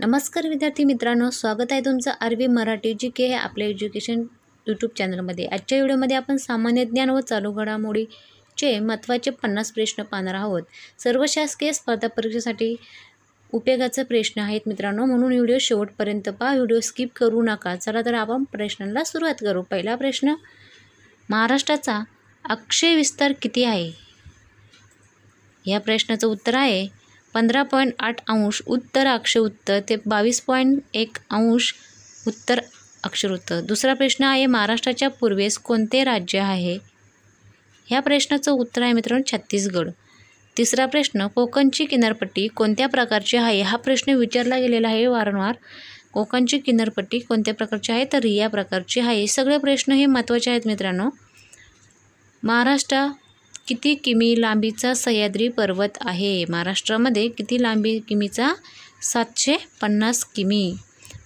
नमस्कार विद्यार्थी मित्रांनो स्वागत आहे तुमचं अरबी मराठी जी के हे आपल्या एज्युकेशन यूट्यूब चॅनलमध्ये आजच्या व्हिडिओमध्ये आपण सामान्य ज्ञान व चालू घडामोडीचे महत्त्वाचे पन्नास प्रश्न पाहणार आहोत सर्व शासकीय स्पर्धा परीक्षेसाठी उपयोगाचे प्रश्न आहेत मित्रांनो म्हणून व्हिडिओ शेवटपर्यंत पहा व्हिडिओ स्किप करू नका चला तर आपण प्रश्नांना सुरुवात करू पहिला प्रश्न महाराष्ट्राचा अक्षय विस्तार किती आहे या प्रश्नाचं उत्तर आहे पंधरा पॉईंट आठ अंश उत्तर उत्तर ते बावीस पॉईंट एक अंश उत्तर उत्तर दुसरा प्रश्न आहे महाराष्ट्राच्या पूर्वेस कोणते राज्य आहे ह्या प्रश्नाचं उत्तर आहे मित्रांनो छत्तीसगड तिसरा प्रश्न कोकणची किनारपट्टी कोणत्या प्रकारची आहे हा प्रश्न विचारला गेलेला आहे वारंवार कोकणची किनारपट्टी कोणत्या प्रकारची आहे तर या प्रकारची आहे सगळे प्रश्न हे महत्त्वाचे आहेत मित्रांनो महाराष्ट्र किती किमी लांबीचा सह्याद्री पर्वत आहे महाराष्ट्रामध्ये किती लांबी किमीचा सातशे पन्नास किमी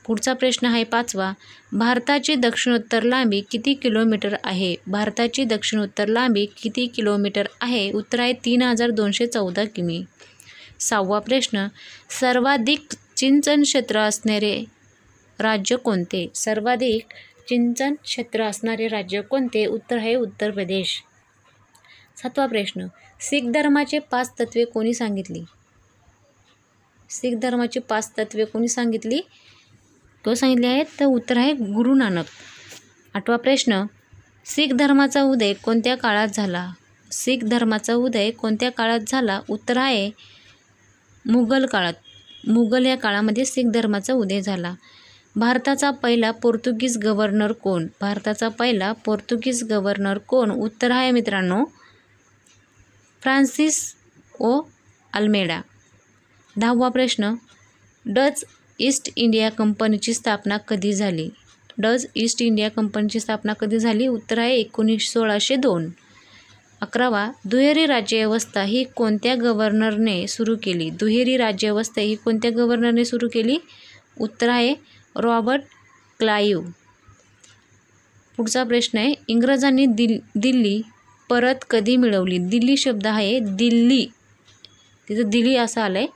पुढचा प्रश्न आहे पाचवा भारताची दक्षिणोत्तर लांबी किती किलोमीटर आहे भारताची दक्षिणोत्तर लांबी किती किलोमीटर आहे उत्तर आहे तीन हजार दोनशे चौदा किमी सहावा प्रश्न सर्वाधिक चिंचन क्षेत्र असणारे राज्य कोणते सर्वाधिक चिंचन क्षेत्र असणारे राज्य कोणते उत्तर आहे उत्तर प्रदेश सातवा प्रश्न सिख धर्माचे पाच तत्वे कोणी सांगितली सिख धर्माची पाच तत्वे कोणी सांगितली तो सांगितले आहेत तर उत्तर आहे गुरु नानक आठवा प्रश्न सिख धर्माचा उदय कोणत्या काळात झाला सिख धर्माचा उदय कोणत्या काळात झाला उत्तर आहे मुघल काळात मुघल या काळामध्ये सिख धर्माचा उदय झाला भारताचा पहिला पोर्तुगीज गव्हर्नर कोण भारताचा पहिला पोर्तुगीज गव्हर्नर कोण उत्तर आहे मित्रांनो फ्रान्सिस ओ अल्मेडा दहावा प्रश्न डच ईस्ट इंडिया कंपनीची स्थापना कधी झाली डच ईस्ट इंडिया कंपनीची स्थापना कधी झाली उत्तर आहे एकोणीस सोळाशे दोन अकरावा दुहेरी राज्यव्यवस्था ही कोणत्या गव्हर्नरने सुरू केली दुहेरी राज्यव्यवस्था ही कोणत्या गव्हर्नरने सुरू केली उत्तर आहे रॉबर्ट क्लाईव पुढचा प्रश्न आहे इंग्रजांनी दिल दिल्ली परत कधी मिळवली दिल्ली शब्द आहे दिल्ली तिथं दिल्ली असं आलं आहे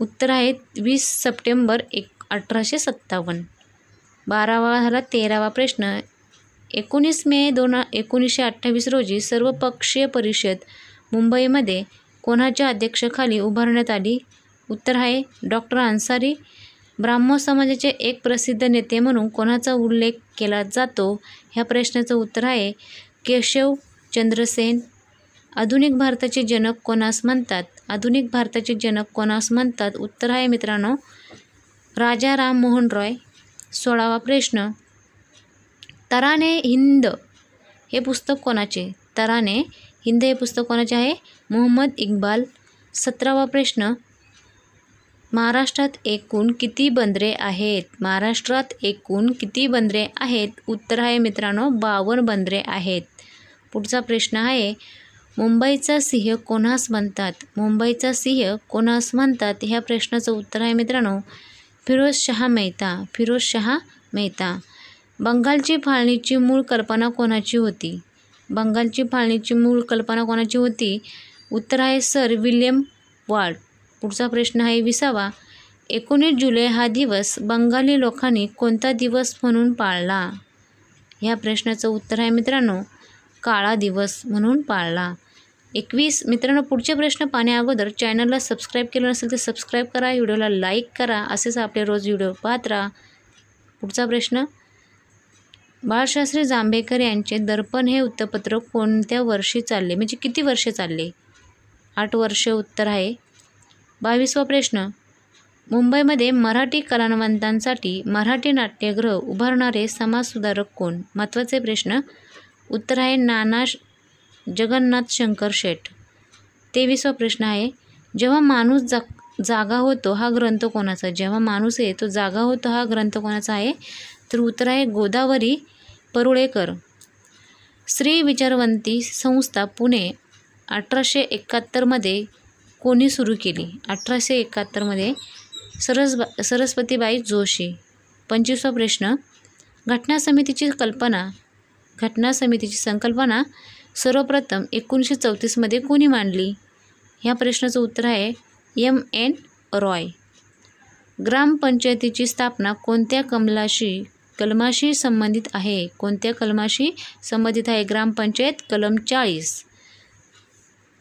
उत्तर आहे वीस सप्टेंबर एक अठराशे सत्तावन्न बारावा झाला तेरावा प्रश्न एकोणीस मे दोन एकोणीसशे अठ्ठावीस रोजी सर्वपक्षीय परिषद मुंबईमध्ये कोणाच्या अध्यक्षाखाली उभारण्यात आली उत्तर आहे डॉक्टर अन्सारी ब्राह्मण समाजाचे एक प्रसिद्ध नेते म्हणून कोणाचा उल्लेख केला जातो ह्या प्रश्नाचं उत्तर आहे केशव चंद्रसेन आधुनिक भारताचे जनक कोणास म्हणतात आधुनिक भारताचे जनक कोणास म्हणतात उत्तर आहे मित्रांनो राजा राम मोहन रॉय सोळावा प्रश्न तराने हिंद हे पुस्तक कोणाचे तराने हिंद हे पुस्तक कोणाचे आहे मोहम्मद इक्बाल सतरावा प्रश्न महाराष्ट्रात एकूण किती बंदरे आहेत महाराष्ट्रात एकूण किती बंदरे आहेत उत्तर आहे मित्रांनो बावन्न बंदरे आहेत पुढचा प्रश्न आहे मुंबईचा सिंह कोणास म्हणतात मुंबईचा सिंह कोणास म्हणतात ह्या प्रश्नाचं उत्तर आहे मित्रांनो फिरोज शहा मेहता फिरोज शहा मेहता बंगालची फाळणीची मूळ कल्पना कोणाची होती बंगालची फाळणीची मूळ कल्पना कोणाची होती उत्तर आहे सर विल्यम वॉल्ट पुढचा प्रश्न आहे विसावा एकोणीस जुलै हा दिवस बंगाली लोकांनी कोणता दिवस म्हणून पाळला ह्या प्रश्नाचं उत्तर आहे मित्रांनो काळा दिवस म्हणून पाळला एकवीस मित्रांनो पुढचे प्रश्न पाहण्याअगोदर चॅनलला सबस्क्राईब केलं नसेल तर सबस्क्राईब करा व्हिडिओला लाईक करा असेच आपले रोज व्हिडिओ पाहत राहा पुढचा प्रश्न बाळशास्त्री जांभेकर यांचे दर्पण हे वृत्तपत्र कोणत्या वर्षी चालले म्हणजे किती वर्षे चालले आठ वर्ष उत्तर आहे बावीसवा प्रश्न मुंबईमध्ये मराठी कलावंतांसाठी मराठी नाट्यगृह उभारणारे समाजसुधारक कोण महत्त्वाचे प्रश्न उत्तर आहे नाना जगन्नाथ शंकर शेठ तेवीसवा प्रश्न आहे जेव्हा माणूस जा जागा होतो हा ग्रंथ कोणाचा जेव्हा माणूस आहे तो जागा होतो हा ग्रंथ कोणाचा आहे तर उत्तर आहे गोदावरी परुळेकर स्त्री विचारवंती संस्था पुणे अठराशे एकाहत्तरमध्ये कोणी सुरू केली अठराशे एकाहत्तरमध्ये सरस्बा सरस्वतीबाई जोशी पंचवीसवा प्रश्न घटना समितीची कल्पना घटना समितीची संकल्पना सर्वप्रथम एकोणीसशे चौतीसमध्ये कोणी मांडली ह्या प्रश्नाचं उत्तर आहे एम एन रॉय ग्रामपंचायतीची स्थापना कोणत्या कमलाशी कलमाशी संबंधित आहे कोणत्या कलमाशी संबंधित आहे ग्रामपंचायत कलम चाळीस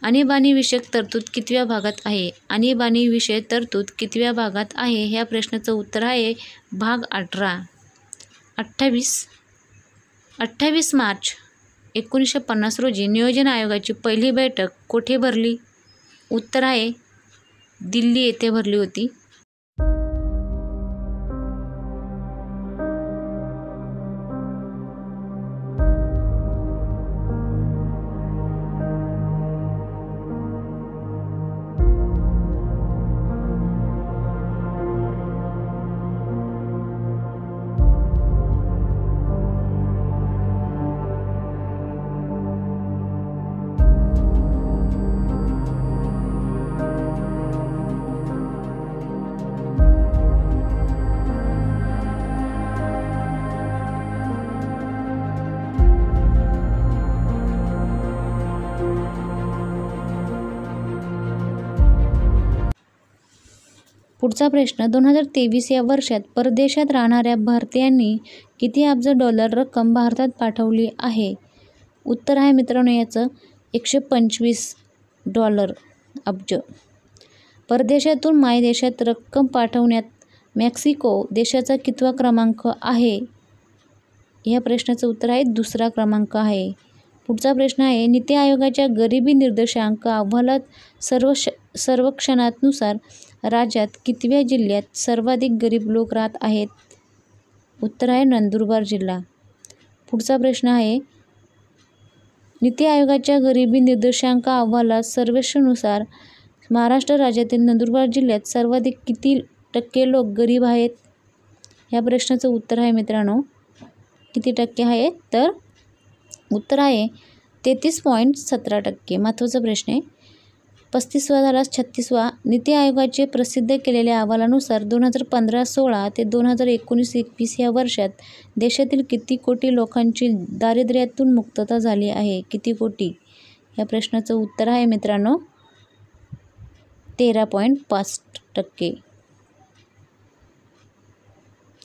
आणीबाणीविषयक तरतूद कितव्या भागात आहे आणीबाणीविषयक तरतूद कितव्या भागात आहे ह्या प्रश्नाचं उत्तर आहे भाग अठरा अठ्ठावीस अठ्ठावीस मार्च एकोणीसशे पन्नास रोजी नियोजन आयोगाची पहिली बैठक कोठे भरली उत्तर आहे दिल्ली येथे भरली होती पुढचा प्रश्न दोन हजार तेवीस या वर्षात परदेशात राहणाऱ्या भारतीयांनी किती अब्ज डॉलर रक्कम भारतात पाठवली आहे उत्तर आहे मित्रांनो याचं एकशे पंचवीस डॉलर अब्ज परदेशातून मायदेशात रक्कम पाठवण्यात मेक्सिको देशाचा कितवा क्रमांक आहे या प्रश्नाचं उत्तर आहे दुसरा क्रमांक आहे पुढचा प्रश्न आहे नीती आयोगाच्या गरिबी निर्देशांक अहवालात सर्व श सर्वक्षणानुसार राज्यात कितव्या जिल्ह्यात सर्वाधिक गरीब लोक राहत आहेत उत्तर आहे नंदुरबार जिल्हा पुढचा प्रश्न आहे नीती आयोगाच्या गरिबी निर्देशांक अहवालात सर्वेक्षणानुसार महाराष्ट्र राज्यातील नंदुरबार जिल्ह्यात सर्वाधिक किती टक्के लोक गरीब आहेत या प्रश्नाचं उत्तर आहे मित्रांनो किती टक्के आहे तर उत्तर आहे तेहतीस पॉईंट सतरा टक्के महत्त्वाचा प्रश्न आहे पस्तीसवा झाला छत्तीसवा नीती आयोगाचे प्रसिद्ध केलेल्या अहवालानुसार दोन हजार पंधरा सोळा ते दोन हजार एकोणीस एकवीस या वर्षात देशातील किती कोटी लोकांची दारिद्र्यातून मुक्तता झाली आहे किती कोटी या प्रश्नाचं उत्तर आहे मित्रांनो तेरा पॉईंट पाच टक्के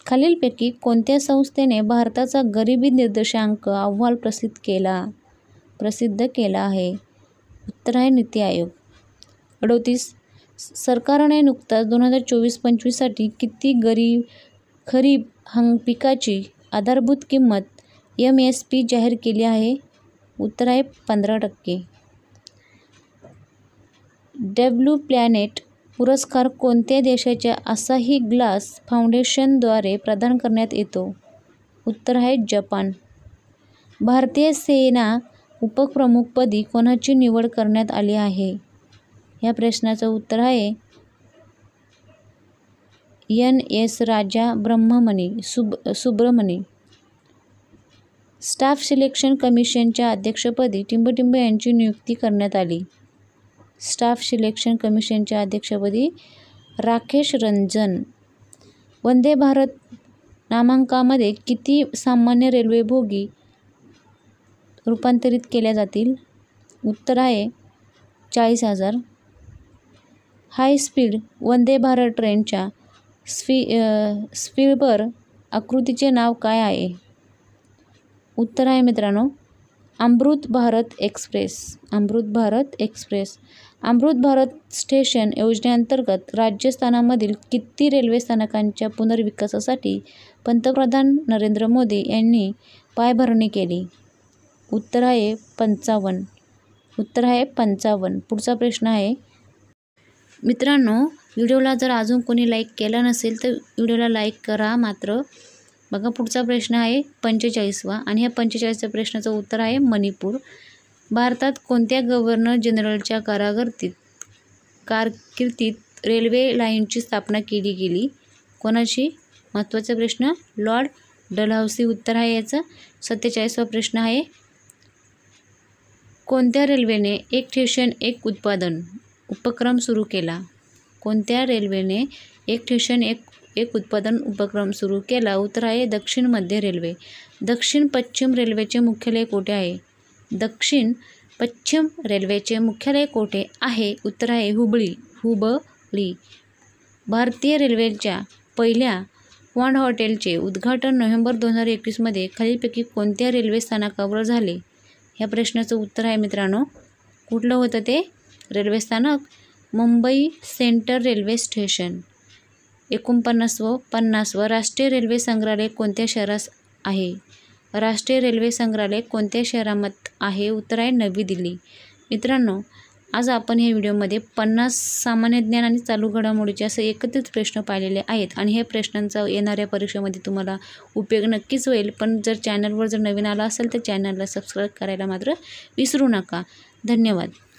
खालीलपैकी कोणत्या संस्थेने भारताचा गरिबी निर्देशांक अहवाल प्रसिद्ध केला प्रसिद्ध केला आहे उत्तर आहे नीती आयोग अडोतीस सरकारने नुकताच दोन हजार चोवीस पंचवीससाठी किती गरीब खरीप हंग पिकाची आधारभूत किंमत एम एस पी जाहीर केली आहे उत्तर आहे पंधरा टक्के डब्ल्यू प्लॅनेट पुरस्कार कोणत्या देशाच्या असाही ग्लास फाउंडेशनद्वारे प्रदान करण्यात येतो उत्तर आहे जपान भारतीय सेना उपप्रमुखपदी कोणाची निवड करण्यात आली आहे या प्रश्नाचं उत्तर आहे यन एस राजा ब्रह्ममणी सुब सुब्रमणी स्टाफ सिलेक्शन कमिशनच्या अध्यक्षपदी टिंबटिंब यांची नियुक्ती करण्यात आली स्टाफ सिलेक्शन कमिशनच्या अध्यक्षपदी राकेश रंजन वंदे भारत नामांकामध्ये किती सामान्य रेल्वे भोगी रूपांतरित केल्या जातील उत्तर आहे चाळीस हजार हाय स्पीड वंदे भारत ट्रेनच्या स्पी स्पीडवर आकृतीचे नाव काय आहे उत्तर आहे मित्रांनो Amrit Bharat express Amrit Bharat express Amrit Bharat station योजनेअंतर्गत राजस्थानामधील किती रेल्वे स्थानकांच्या पुनर्विकासासाठी पंतप्रधान नरेंद्र मोदी यांनी पायभरणी केली उत्तर आहे पंचावन्न उत्तर आहे पंचावन्न पुढचा प्रश्न आहे मित्रांनो व्हिडिओला जर अजून कोणी लाईक केला नसेल तर व्हिडिओला लाईक करा मात्र बघा पुढचा प्रश्न आहे पंचेचाळीसवा आणि ह्या पंचेचाळीसच्या प्रश्नाचं उत्तर आहे मणिपूर भारतात कोणत्या गव्हर्नर जनरलच्या कारागर्तीत कारकिर्दीत रेल्वे लाईनची स्थापना केली गेली कोणाशी महत्त्वाचा प्रश्न लॉर्ड डलहाउसी उत्तर आहे याचा सत्तेचाळीसवा प्रश्न आहे कोणत्या रेल्वेने एक ठेशन एक उत्पादन उपक्रम सुरू केला कोणत्या रेल्वेने एक ठेशन एक एक उत्पादन उपक्रम सुरू केला उत्तर आहे दक्षिण मध्य रेल्वे दक्षिण पश्चिम रेल्वेचे मुख्यालय कोठे आहे दक्षिण पश्चिम रेल्वेचे मुख्यालय कोठे आहे उत्तर आहे हुबळी हुबळी भारतीय रेल्वेच्या पहिल्या वांड हॉटेलचे उद्घाटन नोव्हेंबर दोन हजार एकवीसमध्ये खालीलपैकी कोणत्या रेल्वे स्थानकावर झाले ह्या प्रश्नाचं उत्तर आहे मित्रांनो कुठलं होतं ते रेल्वे स्थानक मुंबई सेंटर रेल्वे स्टेशन एकोणपन्नास व पन्नास व राष्ट्रीय रेल्वे संग्रहालय कोणत्या शहरास आहे राष्ट्रीय रेल्वे संग्रहालय कोणत्या शहरामत आहे उत्तर आहे नवी दिल्ली मित्रांनो आज आपण या व्हिडिओमध्ये पन्नास सामान्य ज्ञान आणि चालू घडामोडीचे असे एकत्रित प्रश्न पाहिलेले आहेत आणि हे प्रश्नांचा येणाऱ्या परीक्षेमध्ये तुम्हाला उपयोग नक्कीच होईल पण जर चॅनलवर जर नवीन आला असेल तर चॅनलला सबस्क्राईब करायला मात्र विसरू नका धन्यवाद